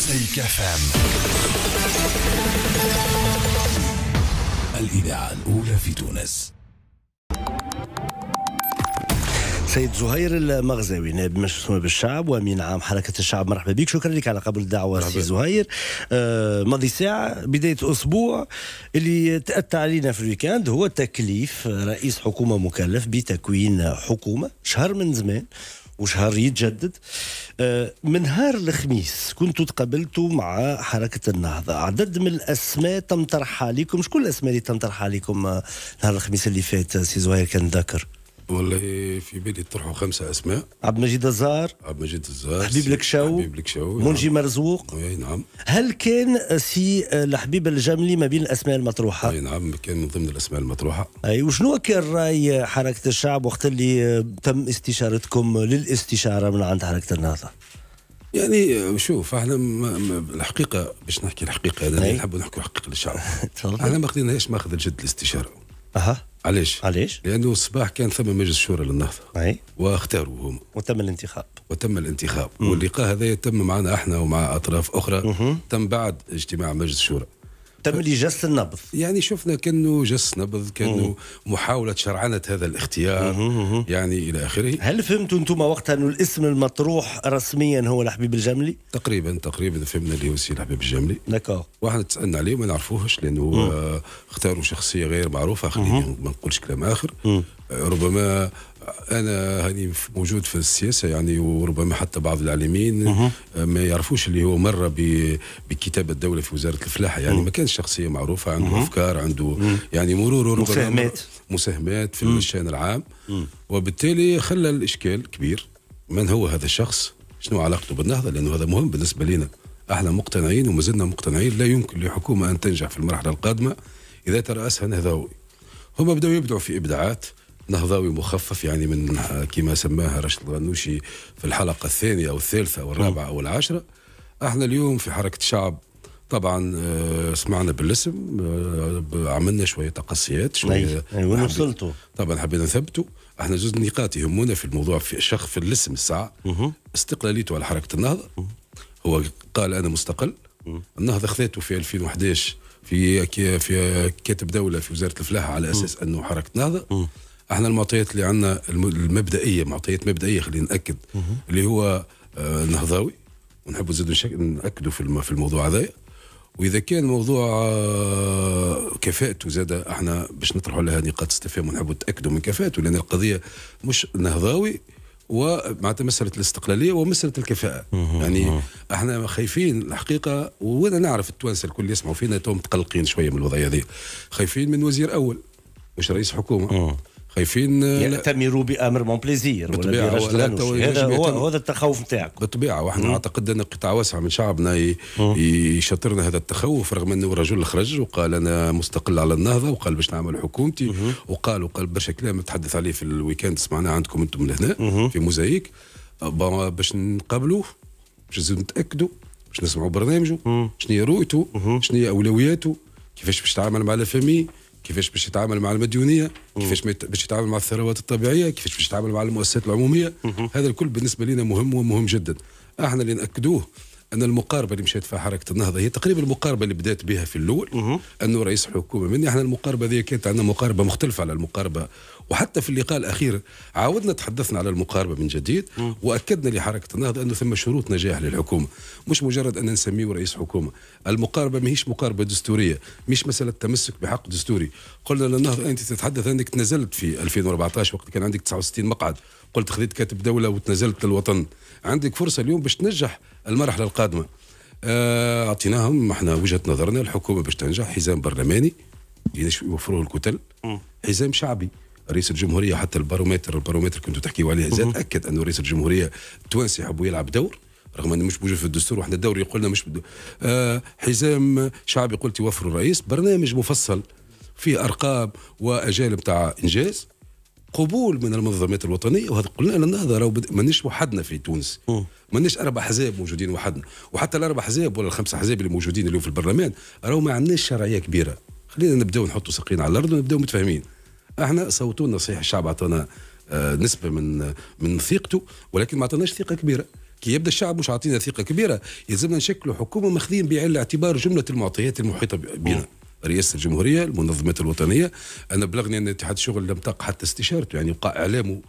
مزيكا فام الإذاعة الأولى في تونس سيد زهير المغزاوي نائب مجلس نواب الشعب وامين عام حركه الشعب مرحبا بك شكرا لك على قبل الدعوه سي زهير آه ماضي ساعه بدايه اسبوع اللي تاتى علينا في الويكاند هو تكليف رئيس حكومه مكلف بتكوين حكومه شهر من زمان وشهر يتجدد آه، من نهار الخميس كنتوا تقابلتوا مع حركة النهضة عدد من الأسماء تم طرحها عليكم شكون الأسماء اللي تم طرحها عليكم آه، نهار الخميس اللي فات سي زهير كان ذاكر والله في بالي طرحوا خمسة أسماء عبد المجيد الزار عبد المجيد الزار حبيب الكشاو حبيب الكشاو منجي نعم. مرزوق أي نعم هل كان سي آه، الحبيب الجملي ما بين الأسماء المطروحة؟ أي نعم كان من ضمن الأسماء المطروحة أي وشنو كان رأي حركة الشعب وقت اللي آه، تم استشارتكم للاستشارة من عند حركة النهضة؟ يعني آه، شوف احنا الحقيقه باش نحكي الحقيقه انا نحب نحكي الحقيقه للشعب احنا ما خديناش ماخذ الجد الاستشاره اها علاش؟ علاش؟ لانه الصباح كان ثم مجلس شورى للنهضه اي واختاروا هم وتم الانتخاب وتم الانتخاب واللقاء هذا تم معنا احنا ومع اطراف اخرى مم. تم بعد اجتماع مجلس الشورى تم لي جس النبض يعني شفنا كانه جس نبض كانه محاوله شرعنه هذا الاختيار مم. يعني الى اخره هل فهمتوا انتم وقتها انه الاسم المطروح رسميا هو الحبيب الجملي تقريبا تقريبا فهمنا اللي هو سي الحبيب الجملي داكور واحنا تسالنا عليه ما نعرفوهش لانه اختاروا شخصيه غير معروفه خليني ما نقولش كلام اخر مم. ربما انا هاني موجود في السياسه يعني وربما حتى بعض الاعلاميين ما يعرفوش اللي هو مر بكتابه الدوله في وزاره الفلاحه يعني ما كانش شخصيه معروفه عنده افكار عنده يعني مرور ربما مساهمات مساهمات في الشان العام وبالتالي خلى الاشكال كبير من هو هذا الشخص شنو علاقته بالنهضه لانه هذا مهم بالنسبه لنا احنا مقتنعين ومازلنا مقتنعين لا يمكن لحكومه ان تنجح في المرحله القادمه اذا تراسها نهضوي هما بداوا يبدعوا في ابداعات نهضوي مخفف يعني من آه، كما سماها رشد الغنوشي في الحلقه الثانيه او الثالثه او الرابعه او العاشره احنا اليوم في حركه شعب طبعا آه، سمعنا بالاسم آه، عملنا شويه تقصيات شويه وين وصلتوا؟ طبعا حبينا نثبتوا احنا جزء نقاط يهمونا في الموضوع في الشخ في الاسم الساعه استقلاليته على حركه النهضه هو قال انا مستقل النهضه خذته في 2011 في في كاتب دوله في وزاره الفلاحه على اساس انه حركه نهضه احنا المعطيات اللي عندنا المبدئيه معطيات مبدئيه خلينا ناكد اللي هو آه، نهضاوي ونحب نزيدوا ناكدوا في الموضوع هذا واذا كان موضوع آه، كفاءته زاد احنا باش نطرحوا لها نقاط استفهام ونحبوا نتاكدوا من كفاءته لان القضيه مش نهضاوي ومعناتها مساله الاستقلاليه ومساله الكفاءه يعني احنا خايفين الحقيقه وانا نعرف التوانسه الكل يسمعوا فينا توم متقلقين شويه من الوضعيه هذه خايفين من وزير اول مش رئيس حكومه خايفين آه، يأتمروا بامر مون بليزير بالطبيعه هذا هو هذا التخوف نتاعكم بالطبيعه واحنا اعتقد قطاع واسع من شعبنا يشطرنا هذا التخوف رغم انه رجل خرج وقال انا مستقل على النهضه وقال باش نعمل حكومتي وقال وقال, وقال برشا كلام تحدث عليه في الويكاند سمعناه عندكم انتم من هنا في موزايك باش نقابلوه باش نزيدو نتاكدوا باش نسمعوا برنامجه شنو هي رؤيته شنو هي اولوياته كيفاش باش يتعامل مع لا فامي كيفاش باش يتعامل مع المديونيه كيفاش باش يتعامل مع الثروات الطبيعيه كيفاش باش يتعامل مع المؤسسات العموميه هذا الكل بالنسبه لنا مهم ومهم جدا احنا اللي ناكدوه ان المقاربه اللي مشات فيها حركه النهضه هي تقريبا المقاربه اللي بدات بها في الاول انه رئيس حكومه مني احنا المقاربه ذي كانت عندنا مقاربه مختلفه على المقاربه وحتى في اللقاء الاخير عاودنا تحدثنا على المقاربه من جديد واكدنا لحركه النهضه انه ثم شروط نجاح للحكومه مش مجرد ان نسميه رئيس حكومه المقاربه ماهيش مقاربه دستوريه مش مساله تمسك بحق دستوري قلنا للنهضه انت تتحدث انك تنزلت في 2014 وقت كان عندك 69 مقعد قلت خذيت كاتب دوله وتنزلت للوطن عندك فرصه اليوم باش تنجح المرحله القادمه آه، اعطيناهم احنا وجهه نظرنا الحكومه باش تنجح حزام برلماني يوفروه الكتل حزام شعبي رئيس الجمهوريه حتى البارومتر البارومتر كنتوا تحكيوا عليه زاد اكد انه رئيس الجمهوريه التونسي حبوا يلعب دور رغم انه مش موجود في الدستور وحنا الدور يقولنا مش بدو. آه حزام شعبي قلت يوفروا الرئيس برنامج مفصل فيه ارقام واجال بتاع انجاز قبول من المنظمات الوطنيه وهذا قلنا للنهضه راهو مانيش وحدنا في تونس مانيش اربع احزاب موجودين وحدنا وحتى الاربع احزاب ولا الخمس احزاب اللي موجودين اليوم في البرلمان راهو ما عندناش شرعيه كبيره خلينا نبداو نحطوا ساقين على الارض ونبداو متفاهمين احنا صوتونا صحيح الشعب عطانا آه، نسبه من من ثقته ولكن ما عطاناش ثقه كبيره كي يبدا الشعب مش عاطينا ثقه كبيره يلزمنا نشكلوا حكومه ماخذين بعين الاعتبار جمله المعطيات المحيطه بنا رئاسه الجمهوريه المنظمات الوطنيه انا بلغني ان اتحاد الشغل لم تق حتى استشارته يعني وقع اعلامه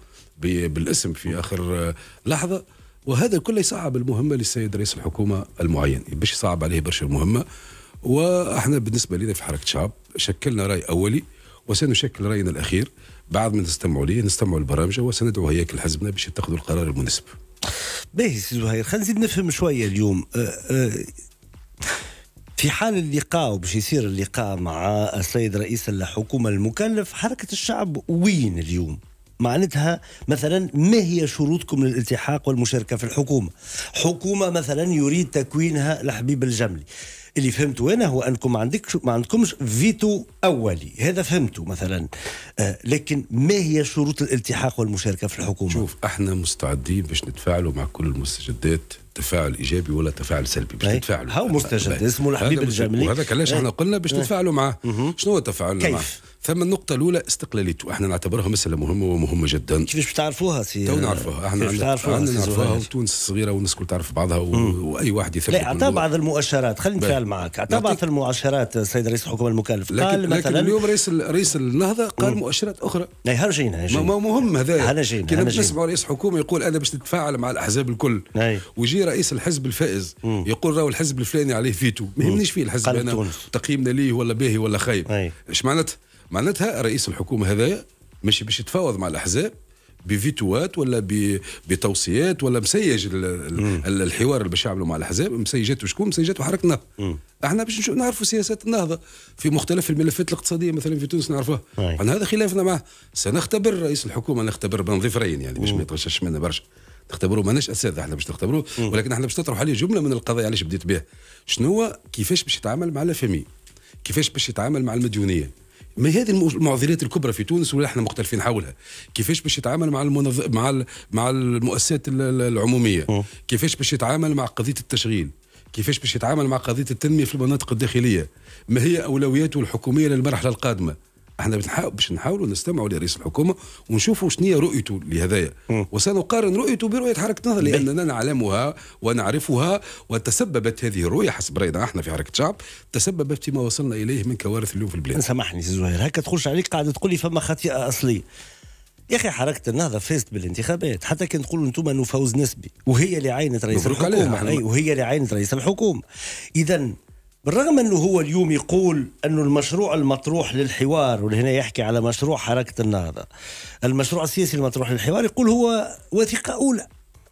بالاسم في اخر آه، لحظه وهذا كله يصعب المهمه للسيد رئيس الحكومه المعين باش يصعب عليه برشا المهمه واحنا بالنسبه لنا في حركه شعب شكلنا راي اولي وسنشكل رأينا الأخير بعد ما نستمعوا ليه نستمعوا لبرامجه وسندعو هياكل حزبنا باش يتخذوا القرار المناسب. باهي سي زهير خلينا نزيد نفهم شويه اليوم أه، أه، في حال اللقاء وباش يصير اللقاء مع السيد رئيس الحكومه المكلف حركه الشعب وين اليوم؟ معناتها مثلا ما هي شروطكم للالتحاق والمشاركه في الحكومه؟ حكومه مثلا يريد تكوينها لحبيب الجملي. اللي فهمته انا هو انكم ما عندكش ما عندكمش فيتو اولي هذا فهمته مثلا آه لكن ما هي شروط الالتحاق والمشاركه في الحكومه؟ شوف احنا مستعدين باش نتفاعلوا مع كل المستجدات تفاعل ايجابي ولا تفاعل سلبي باش نتفاعلوا هاو مستجد اسمه الحبيب الجملي وهذاك علاش احنا قلنا باش نتفاعلوا معاه شنو هو تفاعلنا معاه؟ كيف؟ ثم النقطة الأولى استقلاليته احنا نعتبرها مسألة مهمة ومهمة جدا كيفاش بتعرفوها سي تو نعرفوها احنا عندنا نعرفوها وتونس الصغيرة والناس الكل تعرف بعضها وأي واحد يثبت لا أعطى بعض المؤشرات خلينا نتفاعل معك أعطى بعض المؤشرات السيد رئيس الحكومة المكلف لكن قال لكن مثلا اليوم رئيس رئيس النهضة قال مؤشرات أخرى لا جينا ما مهم هذا انا جينا كي نسمعوا رئيس حكومة يقول أنا باش نتفاعل مع الأحزاب الكل ويجي رئيس الحزب الفائز يقول راهو الحزب الفلاني عليه فيتو ما يهمنيش فيه الحزب أنا تقييمنا ليه ولا باهي ولا خايب اش معناتها معناتها رئيس الحكومه هذايا ماشي باش يتفاوض مع الاحزاب بفيتوات ولا بتوصيات ولا مسيج الحوار اللي باش يعملوا مع الاحزاب مسيجاته شكون مسيجاته حركه النهضه احنا باش نعرفوا سياسات النهضه في مختلف الملفات الاقتصاديه مثلا في تونس نعرفوها طيب. عن هذا خلافنا معه سنختبر رئيس الحكومه نختبر بين ظفرين يعني باش ما يتغشش منا برشا نختبروه ماناش اساتذه احنا باش نختبروه ولكن احنا باش نطرح عليه جمله من القضايا علاش بديت بها شنو هو كيفاش باش يتعامل مع لا كيفاش باش يتعامل مع المديونيه ما هذه المعضلات الكبرى في تونس ولا احنا مختلفين حولها كيفاش باش يتعامل مع المنظ... مع ال... مع المؤسسات العموميه كيفاش باش يتعامل مع قضيه التشغيل كيفاش باش يتعامل مع قضيه التنميه في المناطق الداخليه ما هي اولوياته الحكوميه للمرحله القادمه احنا باش نحاولوا نستمعوا لرئيس الحكومه ونشوفوا شنو هي رؤيته لهذايا وسنقارن رؤيته برؤيه حركه نهضه لاننا نعلمها ونعرفها وتسببت هذه الرؤيه حسب راينا احنا في حركه شعب تسببت فيما وصلنا اليه من كوارث اليوم في البلاد سامحني سي زهير هكا تخش عليك قاعد تقول لي فما خطيئه اصليه يا اخي حركه النهضه فازت بالانتخابات حتى كي نقولوا انتم انه فوز نسبي وهي اللي عينت رئيس الحكومه وهي اللي عينت رئيس الحكومه اذا بالرغم انه هو اليوم يقول انه المشروع المطروح للحوار وهنا يحكي على مشروع حركه النهضه المشروع السياسي المطروح للحوار يقول هو وثيقه اولى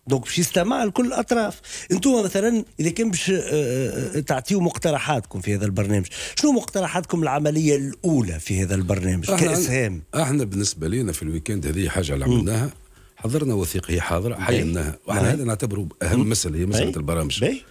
دونك باش يستمع لكل الاطراف انتم مثلا اذا كان باش آه، آه، آه، تعطيوا مقترحاتكم في هذا البرنامج شنو مقترحاتكم العمليه الاولى في هذا البرنامج احنا كاسهام احنا بالنسبه لنا في الويكند هذه حاجه اللي عملناها حضرنا وثيقه هي حاضره حيناها واحنا هذا نعتبره اهم مساله هي مساله البرامج بي.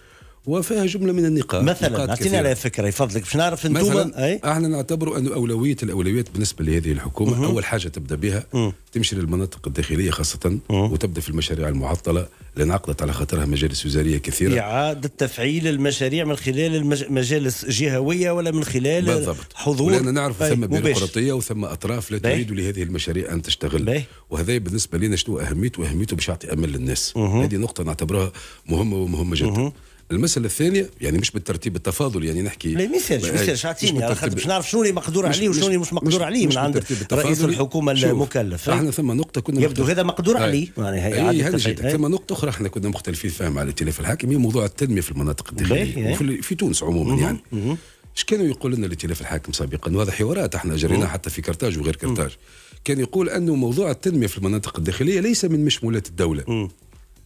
وفيها جمله من النقاط مثلا اعطيني على فكره يفضلك باش نعرف انتم احنا نعتبروا انه اولويه الاولويات بالنسبه لهذه الحكومه مه. اول حاجه تبدا بها مه. تمشي للمناطق الداخليه خاصه مه. وتبدا في المشاريع المعطله اللي انعقدت على خاطرها مجالس وزاريه كثيره اعاده تفعيل المشاريع من خلال المجالس جهويه ولا من خلال بالضبط. حضور لان نعرف طيب، ثم بيروقراطيه وثم اطراف لا تريد لهذه المشاريع ان تشتغل باي. وهذا بالنسبه لنا شنو اهميته اهميته باش يعطي امل للناس هذه نقطه نعتبرها مهمه ومهمه جدا مه. المسألة الثانية يعني مش بالترتيب التفاضل يعني نحكي لا مثال مثال اعطيني باش نعرف شنو اللي مقدور عليه وشنو اللي مش مقدور عليه من عند رئيس الحكومة المكلف احنا ثم نقطة كنا يبدو هذا مقدور عليه يعني هي جيد ثم نقطة أخرى احنا كنا مختلفين فيها مع الائتلاف الحاكم هي موضوع التنمية في المناطق الداخلية إيه. وفي تونس عموما يعني اش كانوا يقول لنا الائتلاف الحاكم سابقا وهذا حوارات احنا جريناها حتى في كرتاج وغير كرتاج كان يقول انه موضوع التنميه في المناطق الداخليه ليس من مشمولات الدوله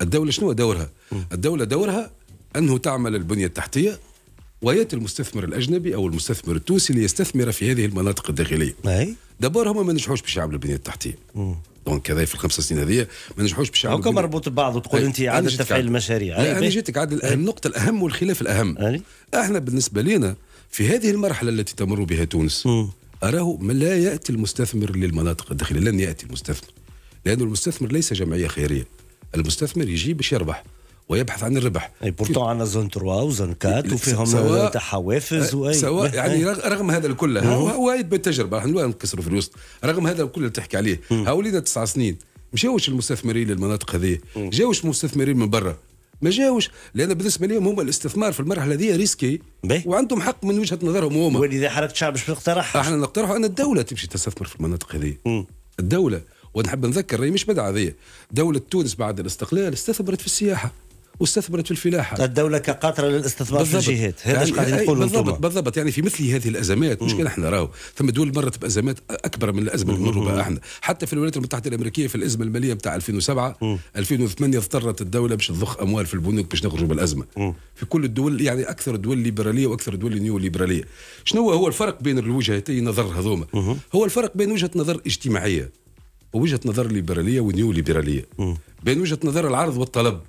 الدوله شنو دورها الدوله دورها أنه تعمل البنية التحتية وياتي المستثمر الاجنبي او المستثمر التونسي ليستثمر في هذه المناطق الداخليه. اي دبار هما ما نجحوش باش يعملوا البنيه التحتيه. دونك هذا في الخمس سنين هذه ما نجحوش باش يعملوا هكا مربوط ببعض وتقول انت اعاده تفعيل المشاريع. لا انا جيتك عاد النقطه الاهم والخلاف الاهم. أي. احنا بالنسبه لنا في هذه المرحله التي تمر بها تونس م. اراه لا ياتي المستثمر للمناطق الداخليه لن ياتي المستثمر لانه المستثمر ليس جمعيه خيريه. المستثمر يجي باش يربح. ويبحث عن الربح اي بورتو عندنا زون 3 وزون 4 وفيهم حوافز واي سواء يعني رغم هذا الكل هو بالتجربه احنا نكسروا في الوسط رغم هذا الكل اللي تحكي عليه هاولينا تسع سنين مشاوش المستثمرين للمناطق هذه جاوش مستثمرين من برا ما جاوش لان بالنسبه لهم هما الاستثمار في المرحله هذه ريسكي بي. وعندهم حق من وجهه نظرهم هما ولذا حركه الشعب باش نقترح احنا نقترحوا ان الدوله تمشي تستثمر في المناطق هذه الدوله ونحب نذكر راهي مش بدعه هذه دوله تونس بعد الاستقلال استثمرت في السياحه واستثمرت في الفلاحه الدوله كقاطره للاستثمار في الجهات هذا يعني ايش قاعدين نقولوا بالضبط بالضبط يعني في مثل هذه الازمات مش كان احنا راهو ثم دول مرت بازمات اكبر من الازمه اللي نمر بها احنا حتى في الولايات المتحده الامريكيه في الازمه الماليه بتاع 2007 مم. 2008 اضطرت الدوله باش تضخ اموال في البنوك باش نخرجوا من الازمه مم. في كل الدول يعني اكثر الدول ليبراليه واكثر الدول النيو ليبراليه شنو هو الفرق بين الوجهتين نظر هذوما هو الفرق بين وجهه نظر اجتماعيه ووجهه نظر ليبراليه ونيو ليبراليه بين وجهه نظر العرض والطلب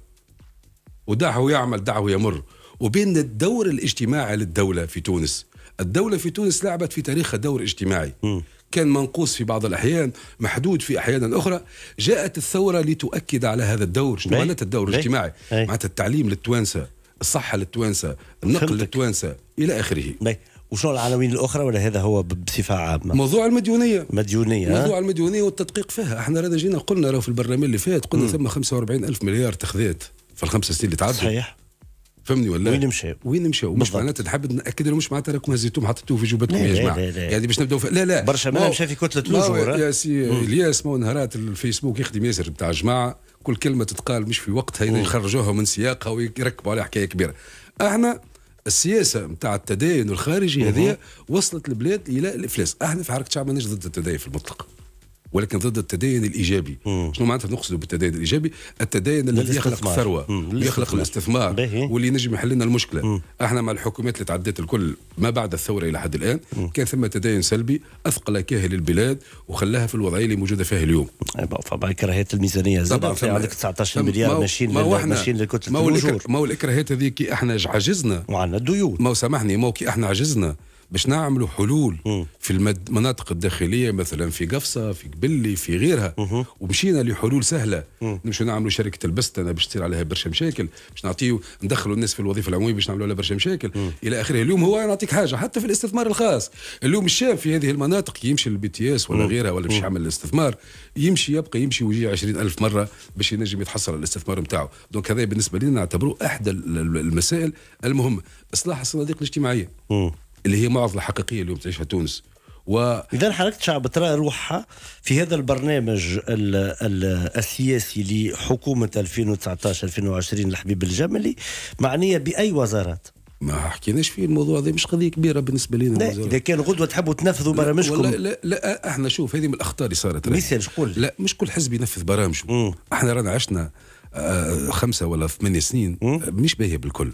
ودعه يعمل دعه يمر وبين الدور الاجتماعي للدولة في تونس الدولة في تونس لعبت في تاريخها دور اجتماعي م. كان منقوص في بعض الأحيان محدود في أحيانا أخرى جاءت الثورة لتؤكد على هذا الدور شنو معناتها الدور الاجتماعي معناتها التعليم للتوانسة الصحة للتوانسة النقل للتوانسة إلى آخره بي. وشنو العناوين الاخرى ولا هذا هو بصفه عامه؟ موضوع المديونيه مديونيه موضوع المديونيه والتدقيق فيها، احنا رانا جينا قلنا راه في البرنامج اللي فات قلنا ثم 45 الف مليار تخذات في الخمس سنين اللي تعدوا صحيح فهمني ولا وين مشاو وين مشاو مش معناتها تحب ناكد لهم مش معناتها راكم هزيتوهم حطيتوه في جوبتكم يا جماعه يعني باش نبداو لا لا برشا ما مشى في كتله الاجور يا سي الياس مو نهارات الفيسبوك يخدم ياسر بتاع الجماعه كل كلمه تتقال مش في وقتها يخرجوها من سياقها ويركبوا عليها حكايه كبيره احنا السياسه نتاع التدين الخارجي هذه وصلت البلاد الى الافلاس احنا في حركه شعب ضد التدين في المطلق ولكن ضد التدين الايجابي مم. شنو معناتها نقصد بالتدين الايجابي التدين الذي يخلق الثروه يخلق الاستثمار واللي نجم يحل لنا المشكله مم. احنا مع الحكومات اللي تعدت الكل ما بعد الثوره الى حد الان مم. كان ثم تدين سلبي اثقل كاهل البلاد وخلاها في الوضعيه اللي موجوده فيها اليوم إيه، طبعا الميزانيه طبعا عندك 19 مليار ماشيين ماشيين للكتله ما هو الاكراهات هذيك احنا عجزنا وعندنا الديون ما سامحني ما كي احنا عجزنا باش نعملوا حلول مم. في المناطق الداخليه مثلا في قفصه في قبلي في غيرها مم. ومشينا لحلول سهله نمشي نعملوا شركه البست انا باش تصير عليها برشا مشاكل باش نعطيو ندخلوا الناس في الوظيفه العموميه باش نعملوا لها برشا مشاكل مم. الى اخره اليوم هو نعطيك حاجه حتى في الاستثمار الخاص اليوم الشاب في هذه المناطق يمشي للبي تي اس ولا غيرها ولا باش يعمل الاستثمار يمشي يبقى يمشي ويجي 20000 مره باش ينجم يتحصل على الاستثمار نتاعو دونك هذا بالنسبه لنا نعتبره احدى المسائل المهمه اصلاح الصناديق الاجتماعيه مم. اللي هي معضله حقيقيه اليوم تعيشها تونس و... اذا حركه الشعب ترى روحها في هذا البرنامج الـ الـ السياسي لحكومه 2019 2020 لحبيب الجملي معنيه باي وزارات؟ ما حكيناش فيه الموضوع هذا مش قضيه كبيره بالنسبه لنا لا اذا كان غدوه تحبوا تنفذوا برامجكم لا, لا لا احنا شوف هذه من الاخطاء اللي صارت مثال شقول لا مش كل حزب ينفذ برامجه احنا رانا عشنا آه خمسه ولا ثمانيه سنين مش باهيه بالكل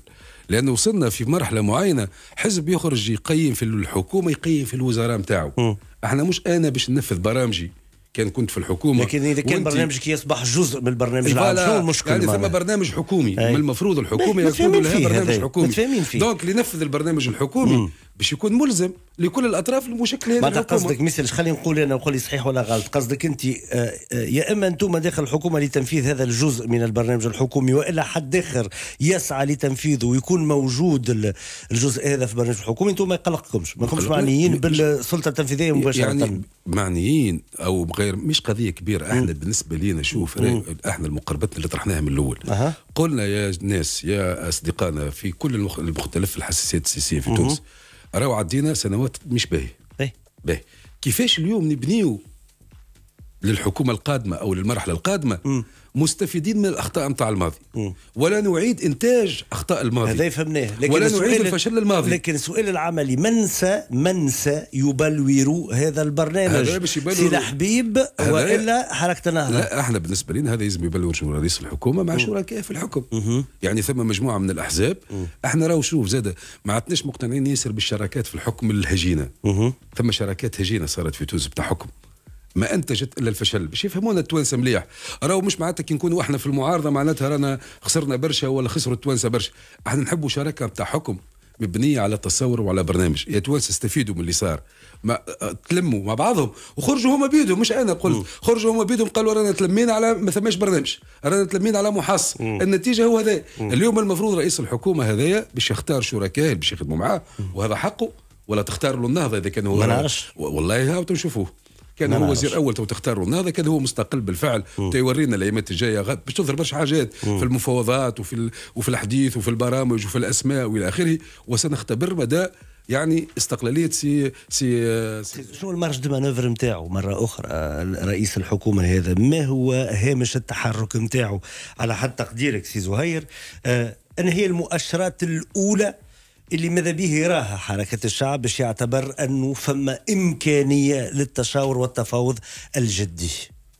لانه وصلنا في مرحله معينه حزب يخرج يقيم في الحكومه يقيم في الوزراء نتاعو احنا مش انا باش ننفذ برامجي كان كنت في الحكومه لكن اذا كان برنامجك يصبح جزء من البرنامج العام شنو المشكل يعني ثم برنامج حكومي من المفروض الحكومه يكون لها برنامج حكومي دونك لنفذ البرنامج الحكومي باش يكون ملزم لكل الاطراف المشكله هذه الحكومه قصدك مثل خلينا نقول انا وقول لي صحيح ولا غلط قصدك انت آه، آه، يا اما انتم داخل الحكومه لتنفيذ هذا الجزء من البرنامج الحكومي والا حد اخر يسعى لتنفيذه ويكون موجود الجزء هذا في البرنامج الحكومي انتم ما يقلقكمش ما كنتش معنيين بالسلطه التنفيذيه مباشره يعني معنيين او غير مش قضيه كبيره احنا بالنسبه لينا شوف احنا المقربات اللي طرحناها من الاول أه. قلنا يا ناس يا اصدقائنا في كل المختلف الحساسيات السياسيه في تونس راهو عدينا سنوات مش باهيه باهي باهي كيفاش اليوم نبنيو للحكومه القادمه او للمرحله القادمه م. مستفيدين من الاخطاء نتاع الماضي ولا نعيد انتاج اخطاء الماضي هذا فهمناه ولا نعيد الفشل الماضي لكن السؤال العملي من من منسى يبلور هذا البرنامج سي باش حبيب والا حركه النهضه لا احنا بالنسبه لنا هذا لازم يبلور رئيس الحكومه مع شركاء في الحكم يعني ثم مجموعه من الاحزاب احنا راهو شوف زاد ما عدناش مقتنعين ياسر بالشراكات في الحكم الهجينه ثم شراكات هجينه صارت في تونس بتاع حكم ما انتجت الا الفشل باش يفهمونا التوانسه مليح راهو مش معناتها كي نكونوا احنا في المعارضه معناتها رانا خسرنا برشا ولا خسروا التوانسه برشا احنا نحبوا شراكه نتاع حكم مبنيه على تصور وعلى برنامج يا توانسه استفيدوا من اللي صار ما أه، تلموا مع بعضهم وخرجوا هما بيدهم مش انا قلت خرجوا هما بيدهم قالوا رانا تلمينا على ما ثماش برنامج رانا تلمينا على محص النتيجه هو هذا اليوم المفروض رئيس الحكومه هذايا باش يختار شركاء باش يخدموا معاه وهذا حقه ولا تختار له النهضه اذا كان هو والله هاو تنشوفوه كان هو وزير اول تو تختاروا هذا كان هو مستقل بالفعل تيورينا الايامات الجايه باش تظهر برشا حاجات في المفاوضات وفي ال... وفي الحديث وفي البرامج وفي الاسماء والى اخره وسنختبر مدى يعني استقلاليه سي سي, سي شنو المارج دو مانوفر نتاعو مره اخرى رئيس الحكومه هذا ما هو هامش التحرك نتاعو على حد تقديرك سي زهير آه ان هي المؤشرات الاولى اللي ماذا به يراها حركة الشعب باش يعتبر أنه فما إمكانية للتشاور والتفاوض الجدي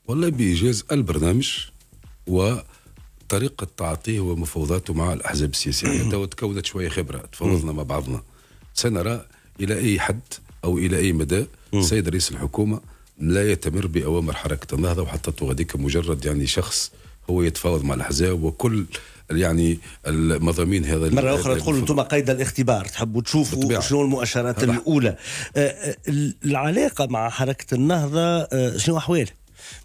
والله بإيجاز البرنامج وطريقة تعاطيه ومفاوضاته مع الأحزاب السياسية توا تكونت شوية خبرة تفاوضنا مع بعضنا سنرى إلى أي حد أو إلى أي مدى السيد رئيس الحكومة لا يتمر بأوامر حركة النهضة وحطته غاديك مجرد يعني شخص هو يتفاوض مع الأحزاب وكل يعني المضامين هذا مره اخرى تقول انتم قيد الاختبار تحبوا تشوفوا شنو المؤشرات رح. الاولى أه، أه، العلاقه مع حركه النهضه أه، شنو احوالها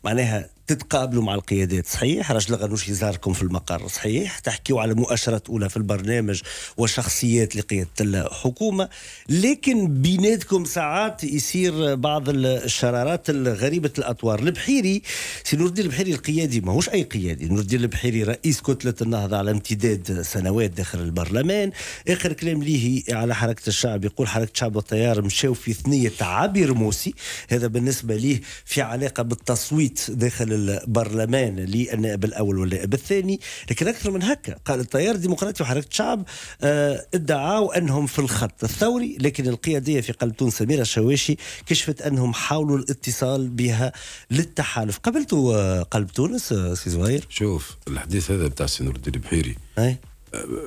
معناها تتقابلوا مع القيادات صحيح راجل غنوش يزاركم في المقر صحيح تحكيوا على مؤشرات اولى في البرنامج وشخصيات لقياده الحكومه لكن بيناتكم ساعات يصير بعض الشرارات الغريبة الاطوار البحيري سي نور الدين البحيري القيادي ماهوش اي قيادي نور الدين البحيري رئيس كتله النهضه على امتداد سنوات داخل البرلمان اخر كلام ليه على حركه الشعب يقول حركه الشعب والتيار مشاو في ثنيه عبير موسي هذا بالنسبه ليه في علاقه بالتصويت داخل البرلمان للنائب الاول والنائب الثاني لكن اكثر من هكا قال التيار الديمقراطي وحركه الشعب آه، ادعوا انهم في الخط الثوري لكن القياديه في قلب تونس سميره الشواشي كشفت انهم حاولوا الاتصال بها للتحالف قبلتوا آه، قلب تونس آه، سي زهير شوف الحديث هذا بتاع السي نور الدين البحيري أي.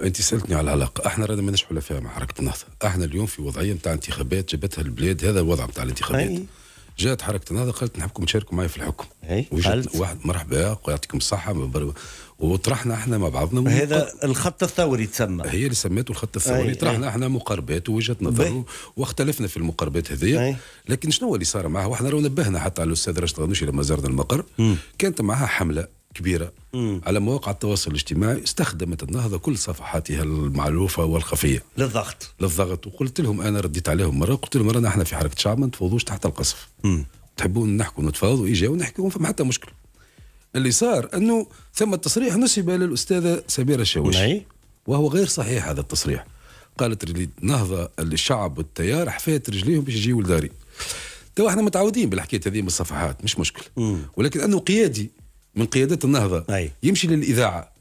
انت سالتني على العلاقه احنا رانا ماناش حلفاء مع حركه النهضه احنا اليوم في وضعيه نتاع انتخابات جابتها البلاد هذا الوضع نتاع الانتخابات أي. جات حركه النهضه قالت نحبكم تشاركوا معي في الحكم اي واحد مرحبا ويعطيكم الصحه وطرحنا احنا مع بعضنا هذا الخط الثوري تسمى هي اللي سميته الخط الثوري إيه، إيه. طرحنا احنا مقاربات ووجهه نظر واختلفنا في المقاربات هذيا إيه. لكن شنو اللي صار معها واحنا راه نبهنا حتى على الاستاذ رشد غنوشي لما زارنا المقر كانت معها حمله كبيرة مم. على مواقع التواصل الاجتماعي استخدمت النهضة كل صفحاتها المعروفة والخفية للضغط للضغط وقلت لهم أنا رديت عليهم مرة قلت لهم رانا احنا في حركة شعب ما نتفوضوش تحت القصف مم. تحبون نحكوا نتفاوضوا إيجاو ونحكي فما حتى مشكلة اللي صار أنه ثم تصريح نسب للأستاذة سميرة الشاوشي وهو غير صحيح هذا التصريح قالت النهضة الشعب والتيار حفيت رجليهم باش يجيو لداري تو احنا متعودين بالحكايه هذه من الصفحات مش مشكل مم. ولكن انه قيادي من قيادات النهضة أي. يمشي للإذاعة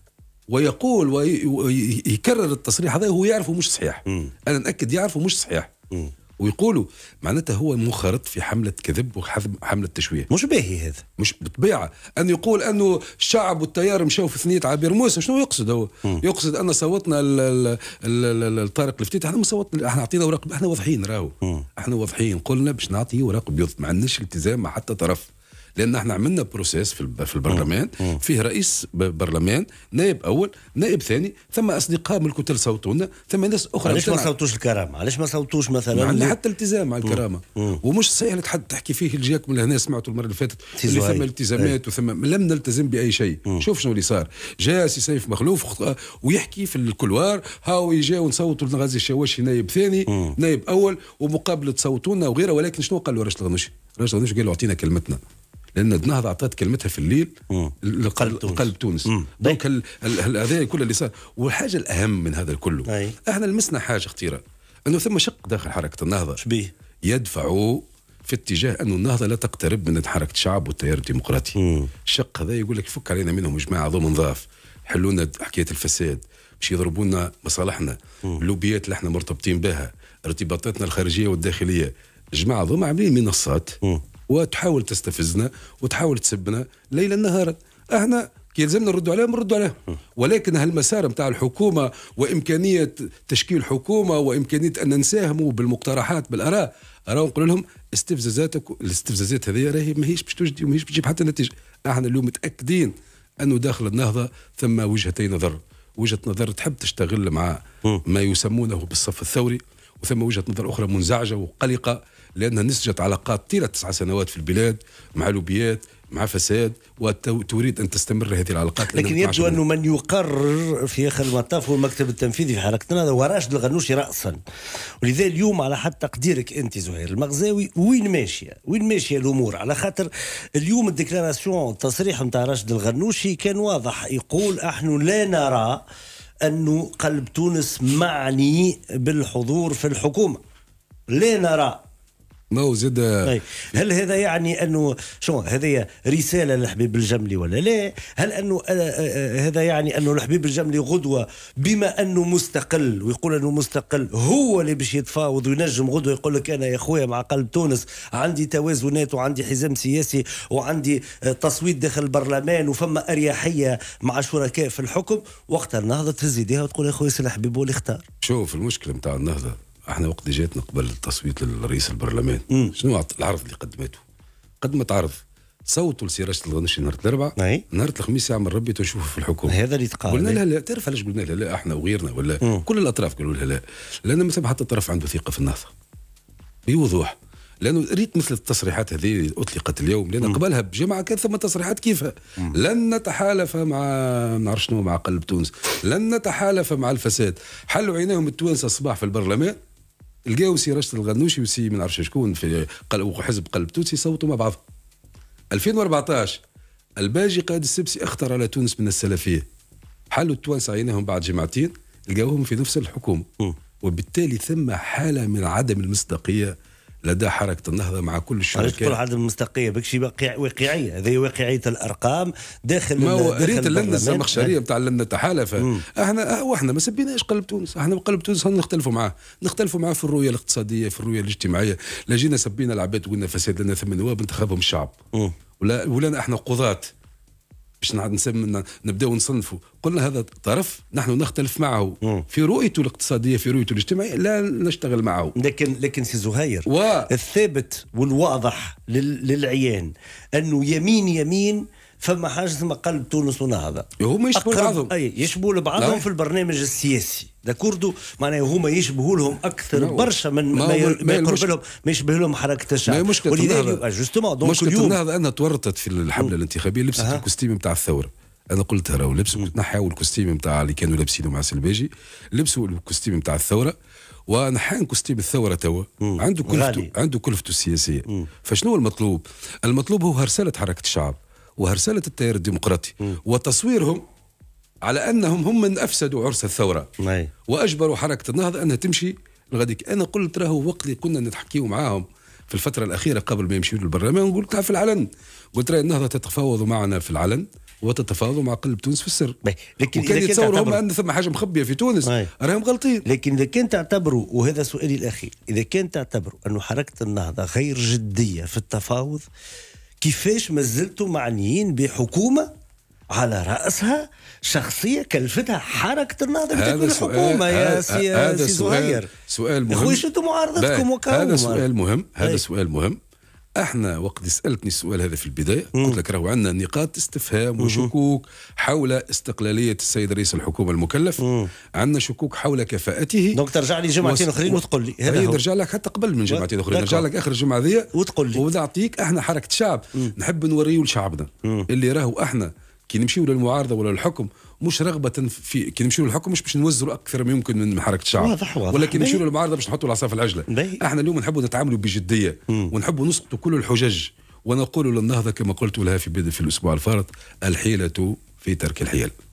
ويقول ويكرر التصريح هذا هو يعرفه مش صحيح م. أنا نأكد يعرفه مش صحيح م. ويقولوا معناتها هو منخرط في حمله كذب وحمله تشويه مش باهي هذا مش بالطبيعه أن يقول انه الشعب والتيار مشاو في ثنيه عبير موسى شنو يقصد هو م. يقصد ان صوتنا الطارق الفتيت احنا ما صوتنا احنا اعطينا اوراق احنا واضحين راهو احنا واضحين قلنا باش نعطي اوراق بيض ما عندناش التزام مع حتى طرف لان احنا عملنا بروسيس في آه. البرلمان آه. فيه رئيس برلمان نائب اول نائب ثاني ثم اصدقاء من الكتل صوتوا لنا ثم ناس اخرى علاش ما صوتوش الكرامه علاش ما صوتوش مثلا ما حتى التزام على الكرامه ومش صحيح حد تحكي فيه اللي جاكم لهنا سمعتوا المره اللي فاتت اللي ثم التزامات إيه. وثم لم نلتزم باي شيء شوف شنو اللي صار جاء سي سيف مخلوف ويحكي في الكلوار هاو يجي ونصوتوا لغازي الشواشي نائب ثاني نائب اول ومقابله صوتونا وغيره ولكن شنو قال له رشد الغنوشي؟ رشد الغنوشي قال له اعطينا كلمتنا لان النهضه اعطت كلمتها في الليل لقلب تونس دونك طيب. هذا كل اللي صار والحاجه الاهم من هذا كله احنا لمسنا حاجه خطيره انه ثم شق داخل حركه النهضه شبيه يدفعوا في اتجاه انه النهضه لا تقترب من حركه الشعب والتيار الديمقراطي الشق هذا يقول لك فك علينا منهم جماعه ظلم ضاف حلوا لنا حكايه الفساد باش يضربوا لنا مصالحنا اللوبيات اللي احنا مرتبطين بها ارتباطاتنا الخارجيه والداخليه جماعه ذوما عاملين منصات وتحاول تستفزنا وتحاول تسبنا ليلا نهارا احنا آه، كي يلزمنا نردوا عليهم نردوا عليهم ولكن هالمسار نتاع الحكومه وامكانيه تشكيل حكومه وامكانيه ان نساهموا بالمقترحات بالاراء راه نقول لهم استفزازاتك الاستفزازات هذه راهي ماهيش باش تجدي وماهيش باش تجيب حتى نتيجه آه، احنا اليوم متاكدين انه داخل النهضه ثم وجهتي نظر وجهه نظر تحب تشتغل مع ما يسمونه بالصف الثوري وثم وجهه نظر اخرى منزعجه وقلقه لانها نسجت علاقات طيله تسعة سنوات في البلاد مع لوبيات مع فساد وتريد ان تستمر هذه العلاقات لكن يبدو انه من يقرر في اخر المطاف هو المكتب التنفيذي في حركتنا هذا وراشد الغنوشي راسا ولذا اليوم على حد تقديرك انت زهير المغزاوي وين ماشيه وين ماشيه الامور على خاطر اليوم الديكلاراسيون التصريح نتاع راشد الغنوشي كان واضح يقول احنا لا نرى أنه قلب تونس معني بالحضور في الحكومة لا نرى ما هو زاد طيب. هل هذا يعني انه شو هذه رساله للحبيب الجملي ولا لا؟ هل انه آه، آه، آه، هذا يعني انه الحبيب الجملي غدوه بما انه مستقل ويقول انه مستقل هو اللي باش يتفاوض وينجم غدوه يقول لك انا يا خويا مع قلب تونس عندي توازنات وعندي حزام سياسي وعندي تصويت داخل البرلمان وفما اريحيه مع شركاء في الحكم وقتها النهضه تهز ايديها وتقول يا خويا سي الحبيب هو اللي اختار. شوف المشكله نتاع النهضه احنا وقت جاتنا قبل التصويت للرئيس البرلمان شنو العرض اللي قدمته؟ قدمت عرض صوتوا لسراج الغنشي نهار الاربعاء نهار الخميس يعمل ربي تشوفه في الحكومه هذا اللي تقال قلنا لها لا تعرف علاش قلنا لها لا احنا وغيرنا ولا مم. كل الاطراف قالوا لها لا لان ما حتى طرف عنده ثقه في النهضه بوضوح لانه ريت مثل التصريحات هذه اطلقت اليوم لان قبلها بجمعه كان ثم تصريحات كيفها لن نتحالف مع ما شنو مع قلب تونس لن نتحالف مع الفساد حلوا عينيهم التوانسه الصباح في البرلمان لقاو سي رشد الغنوشي وسي ما نعرفش شكون في قلب حزب قلب تونسي صوتوا مع بعضهم 2014 الباجي قائد السبسي اخطر على تونس من السلفيه حلوا التوانسه عيناهم بعد جمعتين لقاوهم في نفس الحكومه وبالتالي ثم حاله من عدم المصداقيه لدى حركه النهضه مع كل الشركات تقول عدم المستقية بك شيء واقعيه هذه واقعيه الارقام داخل ما هو ريت اللجنه الزمخشريه بتاع اللجنه تحالفة احنا أه، واحنا ما سبيناش قلب تونس احنا قلب تونس نختلفوا معاه نختلفوا معاه في الرؤيه الاقتصاديه في الرؤيه الاجتماعيه لا جينا سبينا العباد وقلنا فساد لنا ثم نواب انتخابهم الشعب ولا ولا احنا قضاه باش نبداو نصنفوا قلنا هذا طرف نحن نختلف معه في رؤيته الاقتصاديه في رؤيته الاجتماعيه لا نشتغل معه لكن لكن سي زهير و... الثابت والواضح لل... للعيان انه يمين يمين فما حاجه ثم قلب تونس ونهضه هما يشبهوا لبعضهم اي يشبهوا لبعضهم في البرنامج السياسي داكوردو معناها هما يشبهوا لهم اكثر برشا من ما, ما, يقرب لهم ما يشبه لهم حركه الشعب مشكله ولذلك جوستومون دونك مشكله النهضه انها تورطت في الحمله الانتخابيه لبست أه. الكوستيم نتاع الثوره انا قلتها راهو لبسوا نحاو الكوستيم نتاع اللي كانوا لابسينه مع سلباجي لبسوا الكوستيم نتاع الثوره ونحان كوستيم الثوره توا عنده كلفته عنده كلفته السياسيه فشنو المطلوب؟ المطلوب هو هرسله حركه الشعب وهرسله التيار الديمقراطي م. وتصويرهم على انهم هم من افسدوا عرس الثوره مي. نعم. واجبروا حركه النهضه انها تمشي لغديك انا قلت راهو وقت اللي كنا نتحكيو معاهم في الفترة الأخيرة قبل ما يمشيوا للبرلمان وقلتها في العلن قلت راه النهضة تتفاوض معنا في العلن وتتفاوض مع قلب تونس في السر لكن وكان يتصوروا هم ان ثم حاجه مخبيه في تونس نعم. راهم غلطين لكن اذا كان تعتبروا وهذا سؤالي الاخير اذا كان تعتبروا انه حركه النهضه غير جديه في التفاوض كيفاش مازلتوا معنيين بحكومه على راسها شخصيه كلفتها حركه النهضه هذا الحكومه يا سي هذا سؤال, سؤال مهم خويش انتم معارضتكم هذا سؤال مهم هذا طيب. سؤال مهم احنا وقت سالتني السؤال هذا في البدايه قلت لك راهو عندنا نقاط استفهام وشكوك حول استقلاليه السيد رئيس الحكومه المكلف عندنا شكوك حول كفاءته دونك ترجع لي جمعتين اخرين وتقول لي هذا نرجع لك حتى قبل من جمعتين اخرين نرجع لك اخر الجمعه ذي وتقول لي ونعطيك احنا حركه شعب نحب نوريو لشعبنا اللي راهو احنا كي نمشيو للمعارضه ولا للحكم مش رغبه في كي نمشيو للحكم مش باش نوزروا اكثر ما يمكن من حركه الشعب واضح واضح ولكن نمشيو للمعارضه باش نحطوا العصا في العجله بي. احنا اليوم نحبوا نتعاملوا بجديه ونحبوا نسقطوا كل الحجج ونقول للنهضه كما قلت لها في بدء في الاسبوع الفارط الحيله في ترك الحيل